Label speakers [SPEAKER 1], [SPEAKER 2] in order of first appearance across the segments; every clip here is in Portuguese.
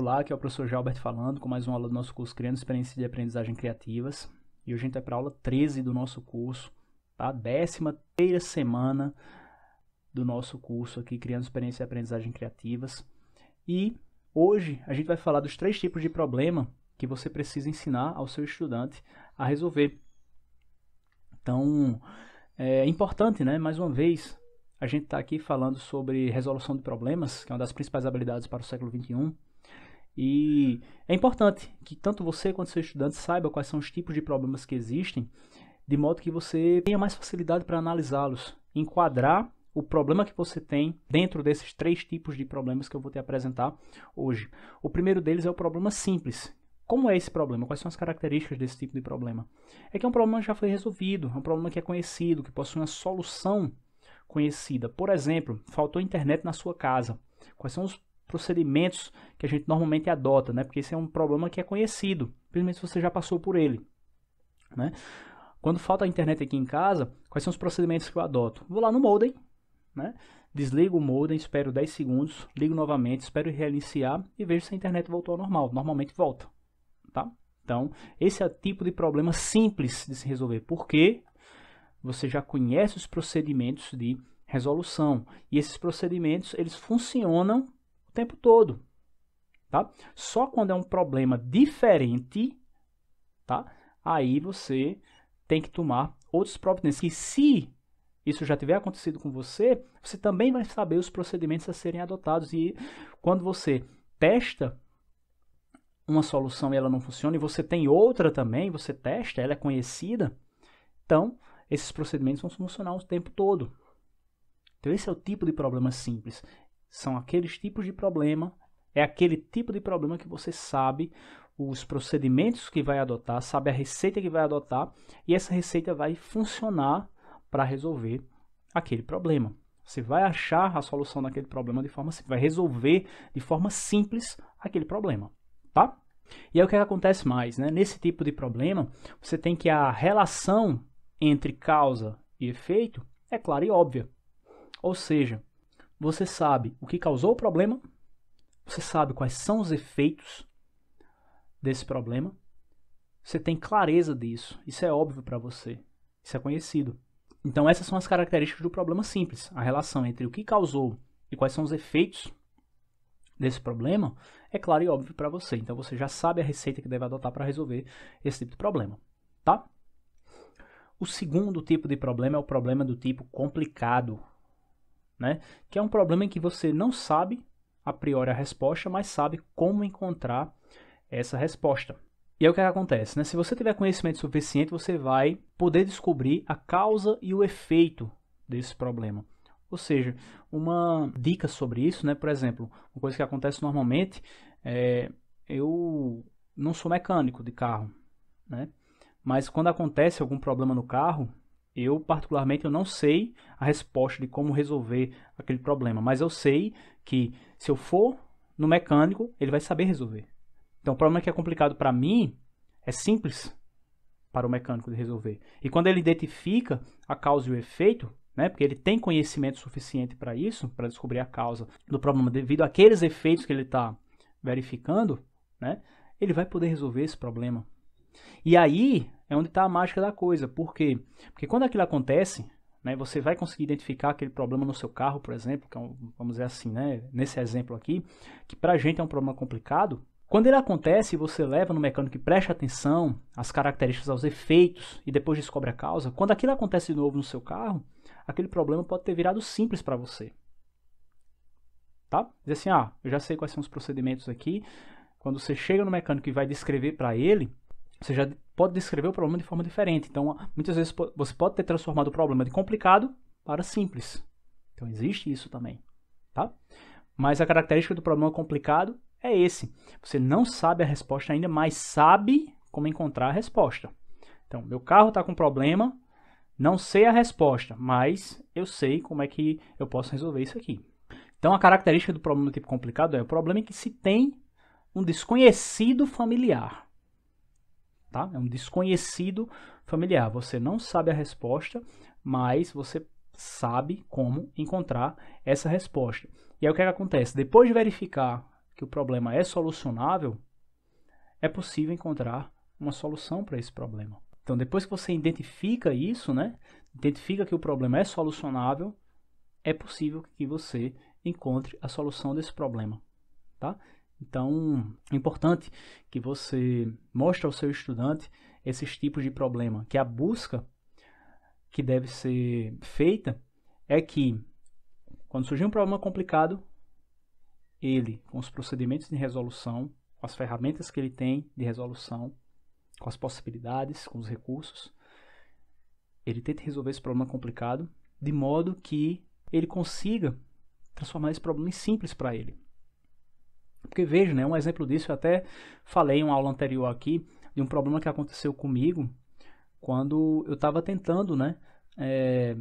[SPEAKER 1] Olá, aqui é o professor Gilbert falando com mais uma aula do nosso curso Criando Experiências de Aprendizagem Criativas. E hoje a gente vai para a aula 13 do nosso curso, tá? Décima terceira semana do nosso curso aqui Criando Experiências de Aprendizagem Criativas. E hoje a gente vai falar dos três tipos de problema que você precisa ensinar ao seu estudante a resolver. Então, é importante, né? Mais uma vez, a gente está aqui falando sobre resolução de problemas, que é uma das principais habilidades para o século XXI e é importante que tanto você quanto seu estudante saiba quais são os tipos de problemas que existem, de modo que você tenha mais facilidade para analisá-los, enquadrar o problema que você tem dentro desses três tipos de problemas que eu vou te apresentar hoje. O primeiro deles é o problema simples. Como é esse problema? Quais são as características desse tipo de problema? É que é um problema que já foi resolvido, é um problema que é conhecido, que possui uma solução conhecida. Por exemplo, faltou internet na sua casa. Quais são os procedimentos que a gente normalmente adota, né? Porque esse é um problema que é conhecido, principalmente se você já passou por ele, né? Quando falta a internet aqui em casa, quais são os procedimentos que eu adoto? Vou lá no modem, né? Desligo o modem, espero 10 segundos, ligo novamente, espero reiniciar e vejo se a internet voltou ao normal. Normalmente volta, tá? Então, esse é o tipo de problema simples de se resolver, porque você já conhece os procedimentos de resolução. E esses procedimentos, eles funcionam tempo todo. Tá? Só quando é um problema diferente, tá? aí você tem que tomar outros providências. E se isso já tiver acontecido com você, você também vai saber os procedimentos a serem adotados. E quando você testa uma solução e ela não funciona, e você tem outra também, você testa, ela é conhecida, então esses procedimentos vão funcionar o tempo todo. Então, esse é o tipo de problema simples. São aqueles tipos de problema, é aquele tipo de problema que você sabe os procedimentos que vai adotar, sabe a receita que vai adotar e essa receita vai funcionar para resolver aquele problema. Você vai achar a solução daquele problema de forma simples, vai resolver de forma simples aquele problema, tá? E aí o é que acontece mais, né? Nesse tipo de problema, você tem que a relação entre causa e efeito é clara e óbvia. Ou seja, você sabe o que causou o problema, você sabe quais são os efeitos desse problema, você tem clareza disso, isso é óbvio para você, isso é conhecido. Então, essas são as características do problema simples. A relação entre o que causou e quais são os efeitos desse problema é claro e óbvio para você. Então, você já sabe a receita que deve adotar para resolver esse tipo de problema, tá? O segundo tipo de problema é o problema do tipo complicado né? Que é um problema em que você não sabe a priori a resposta, mas sabe como encontrar essa resposta. E é o que acontece, né? Se você tiver conhecimento suficiente, você vai poder descobrir a causa e o efeito desse problema. Ou seja, uma dica sobre isso, né? Por exemplo, uma coisa que acontece normalmente é eu não sou mecânico de carro, né? Mas quando acontece algum problema no carro, eu, particularmente, eu não sei a resposta de como resolver aquele problema, mas eu sei que se eu for no mecânico, ele vai saber resolver. Então, o problema que é complicado para mim é simples para o mecânico de resolver. E quando ele identifica a causa e o efeito, né, porque ele tem conhecimento suficiente para isso, para descobrir a causa do problema devido àqueles efeitos que ele está verificando, né, ele vai poder resolver esse problema e aí é onde está a mágica da coisa. Por quê? Porque quando aquilo acontece, né, você vai conseguir identificar aquele problema no seu carro, por exemplo, que é um, vamos dizer assim, né, nesse exemplo aqui, que para a gente é um problema complicado. Quando ele acontece, você leva no mecânico que preste atenção às características, aos efeitos e depois descobre a causa. Quando aquilo acontece de novo no seu carro, aquele problema pode ter virado simples para você. Tá? Diz assim, ah, eu já sei quais são os procedimentos aqui. Quando você chega no mecânico e vai descrever para ele, você já pode descrever o problema de forma diferente. Então, muitas vezes você pode ter transformado o problema de complicado para simples. Então, existe isso também, tá? Mas a característica do problema complicado é esse. Você não sabe a resposta ainda, mas sabe como encontrar a resposta. Então, meu carro está com problema, não sei a resposta, mas eu sei como é que eu posso resolver isso aqui. Então, a característica do problema do tipo complicado é o problema em que se tem um desconhecido familiar tá? É um desconhecido familiar. Você não sabe a resposta, mas você sabe como encontrar essa resposta. E aí o que, é que acontece? Depois de verificar que o problema é solucionável, é possível encontrar uma solução para esse problema. Então, depois que você identifica isso, né? Identifica que o problema é solucionável, é possível que você encontre a solução desse problema, tá? Então, é importante que você mostre ao seu estudante esses tipos de problema, que a busca que deve ser feita é que quando surgir um problema complicado, ele, com os procedimentos de resolução, com as ferramentas que ele tem de resolução, com as possibilidades, com os recursos, ele tenta resolver esse problema complicado de modo que ele consiga transformar esse problema em simples para ele. Porque veja, né, um exemplo disso, eu até falei em uma aula anterior aqui, de um problema que aconteceu comigo, quando eu estava tentando, né, é,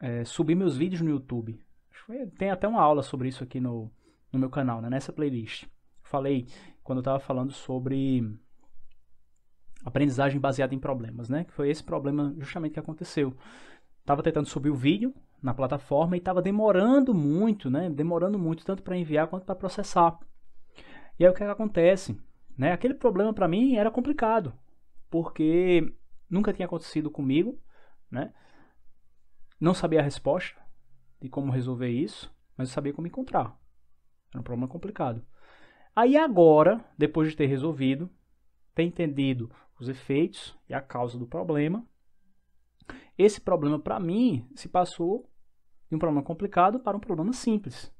[SPEAKER 1] é, subir meus vídeos no YouTube. Tem até uma aula sobre isso aqui no, no meu canal, né, nessa playlist. Falei quando eu estava falando sobre aprendizagem baseada em problemas, né? Que foi esse problema justamente que aconteceu. Estava tentando subir o vídeo, na plataforma e estava demorando muito, né? Demorando muito tanto para enviar quanto para processar. E aí o que, é que acontece? Né? Aquele problema para mim era complicado, porque nunca tinha acontecido comigo, né? Não sabia a resposta de como resolver isso, mas eu sabia como encontrar. Era um problema complicado. Aí agora, depois de ter resolvido, ter entendido os efeitos e a causa do problema, esse problema, para mim, se passou de um problema complicado para um problema simples.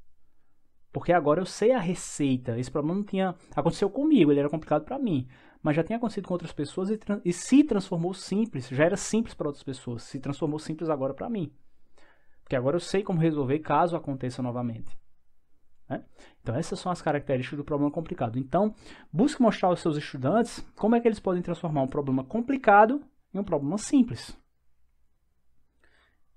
[SPEAKER 1] Porque agora eu sei a receita. Esse problema não tinha. Aconteceu comigo, ele era complicado para mim. Mas já tinha acontecido com outras pessoas e, e se transformou simples. Já era simples para outras pessoas. Se transformou simples agora para mim. Porque agora eu sei como resolver caso aconteça novamente. Né? Então, essas são as características do problema complicado. Então, busque mostrar aos seus estudantes como é que eles podem transformar um problema complicado em um problema simples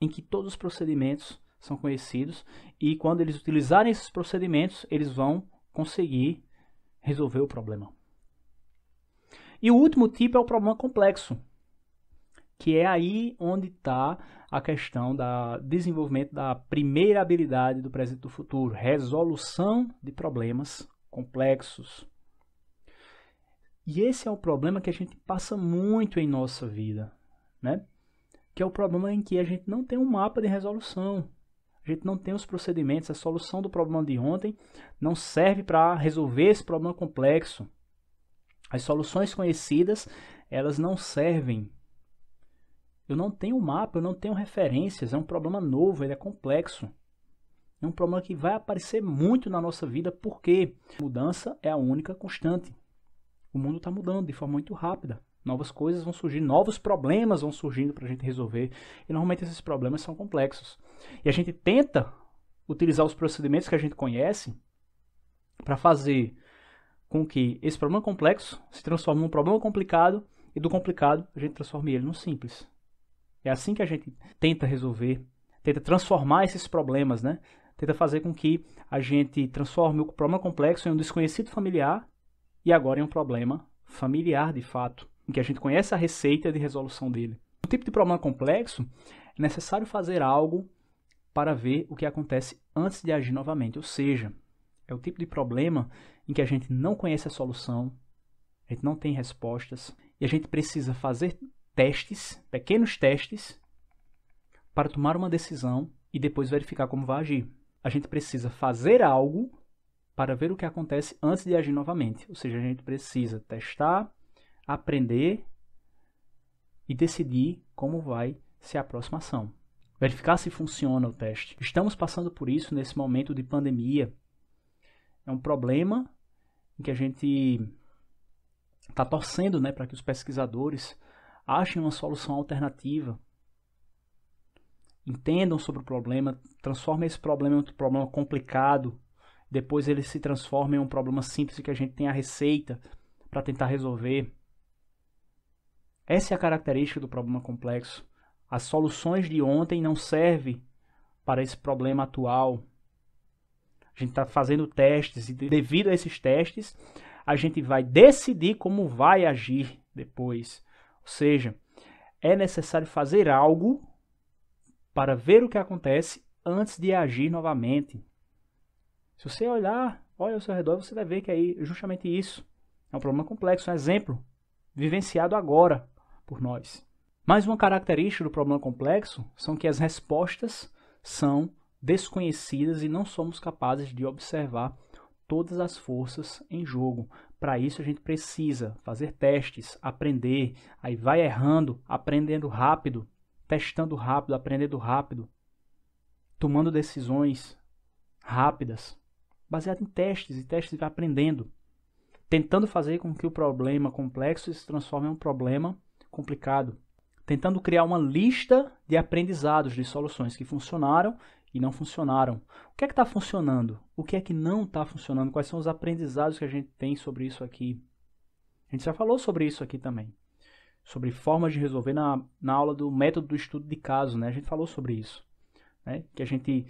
[SPEAKER 1] em que todos os procedimentos são conhecidos e quando eles utilizarem esses procedimentos, eles vão conseguir resolver o problema. E o último tipo é o problema complexo, que é aí onde está a questão do desenvolvimento da primeira habilidade do presente e do futuro, resolução de problemas complexos. E esse é o problema que a gente passa muito em nossa vida, né? que é o problema em que a gente não tem um mapa de resolução. A gente não tem os procedimentos, a solução do problema de ontem não serve para resolver esse problema complexo. As soluções conhecidas, elas não servem. Eu não tenho mapa, eu não tenho referências, é um problema novo, ele é complexo. É um problema que vai aparecer muito na nossa vida porque mudança é a única constante. O mundo está mudando de forma muito rápida novas coisas vão surgir, novos problemas vão surgindo para a gente resolver. E normalmente esses problemas são complexos. E a gente tenta utilizar os procedimentos que a gente conhece para fazer com que esse problema complexo se transforme num problema complicado e do complicado a gente transforme ele num simples. É assim que a gente tenta resolver, tenta transformar esses problemas, né? Tenta fazer com que a gente transforme o problema complexo em um desconhecido familiar e agora em um problema familiar de fato em que a gente conhece a receita de resolução dele. No tipo de problema complexo, é necessário fazer algo para ver o que acontece antes de agir novamente, ou seja, é o tipo de problema em que a gente não conhece a solução, a gente não tem respostas e a gente precisa fazer testes, pequenos testes, para tomar uma decisão e depois verificar como vai agir. A gente precisa fazer algo para ver o que acontece antes de agir novamente, ou seja, a gente precisa testar, aprender e decidir como vai ser a próxima ação. Verificar se funciona o teste. Estamos passando por isso nesse momento de pandemia. É um problema em que a gente está torcendo né, para que os pesquisadores achem uma solução alternativa, entendam sobre o problema, transformem esse problema em um problema complicado, depois ele se transforma em um problema simples que a gente tem a receita para tentar resolver. Essa é a característica do problema complexo. As soluções de ontem não servem para esse problema atual. A gente está fazendo testes e, devido a esses testes, a gente vai decidir como vai agir depois. Ou seja, é necessário fazer algo para ver o que acontece antes de agir novamente. Se você olhar, olha ao seu redor, você vai ver que aí é justamente isso. É um problema complexo. Um exemplo, vivenciado agora por nós. Mais uma característica do problema complexo são que as respostas são desconhecidas e não somos capazes de observar todas as forças em jogo. Para isso a gente precisa fazer testes, aprender, aí vai errando, aprendendo rápido, testando rápido, aprendendo rápido, tomando decisões rápidas, baseado em testes e testes vai aprendendo tentando fazer com que o problema complexo se transforme em um problema complicado, tentando criar uma lista de aprendizados, de soluções que funcionaram e não funcionaram. O que é que está funcionando? O que é que não está funcionando? Quais são os aprendizados que a gente tem sobre isso aqui? A gente já falou sobre isso aqui também, sobre formas de resolver na, na aula do método do estudo de caso, né? A gente falou sobre isso, né? Que a gente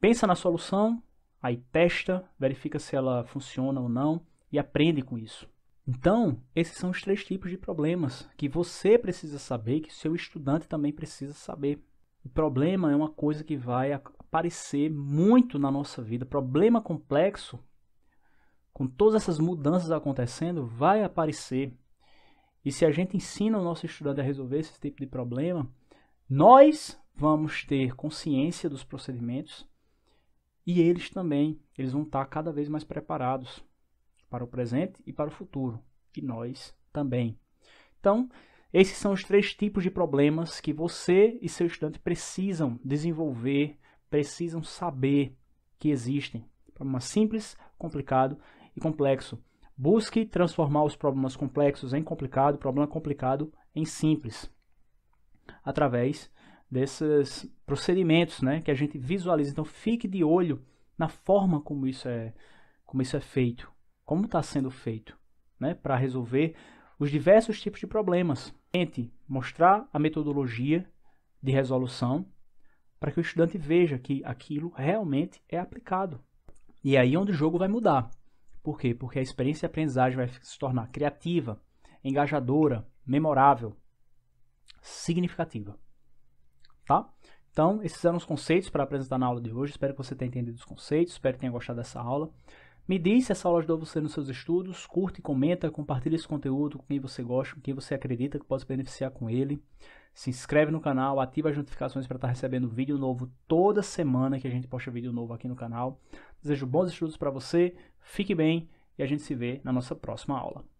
[SPEAKER 1] pensa na solução, aí testa, verifica se ela funciona ou não, e aprende com isso. Então, esses são os três tipos de problemas que você precisa saber, que seu estudante também precisa saber. O problema é uma coisa que vai aparecer muito na nossa vida. Problema complexo, com todas essas mudanças acontecendo, vai aparecer. E se a gente ensina o nosso estudante a resolver esse tipo de problema, nós vamos ter consciência dos procedimentos e eles também, eles vão estar cada vez mais preparados para o presente e para o futuro, e nós também. Então, esses são os três tipos de problemas que você e seu estudante precisam desenvolver, precisam saber que existem. Problema simples, complicado e complexo. Busque transformar os problemas complexos em complicado, problema complicado em simples, através desses procedimentos né, que a gente visualiza. Então, fique de olho na forma como isso é, como isso é feito como está sendo feito né, para resolver os diversos tipos de problemas. Tente mostrar a metodologia de resolução para que o estudante veja que aquilo realmente é aplicado. E é aí onde o jogo vai mudar. Por quê? Porque a experiência de aprendizagem vai se tornar criativa, engajadora, memorável, significativa. Tá? Então, esses eram os conceitos para apresentar na aula de hoje. Espero que você tenha entendido os conceitos, espero que tenha gostado dessa aula. Me diz se essa aula ajudou você nos seus estudos. Curte, comenta, compartilha esse conteúdo com quem você gosta, com quem você acredita que pode se beneficiar com ele. Se inscreve no canal, ativa as notificações para estar tá recebendo vídeo novo toda semana que a gente posta vídeo novo aqui no canal. Desejo bons estudos para você, fique bem e a gente se vê na nossa próxima aula.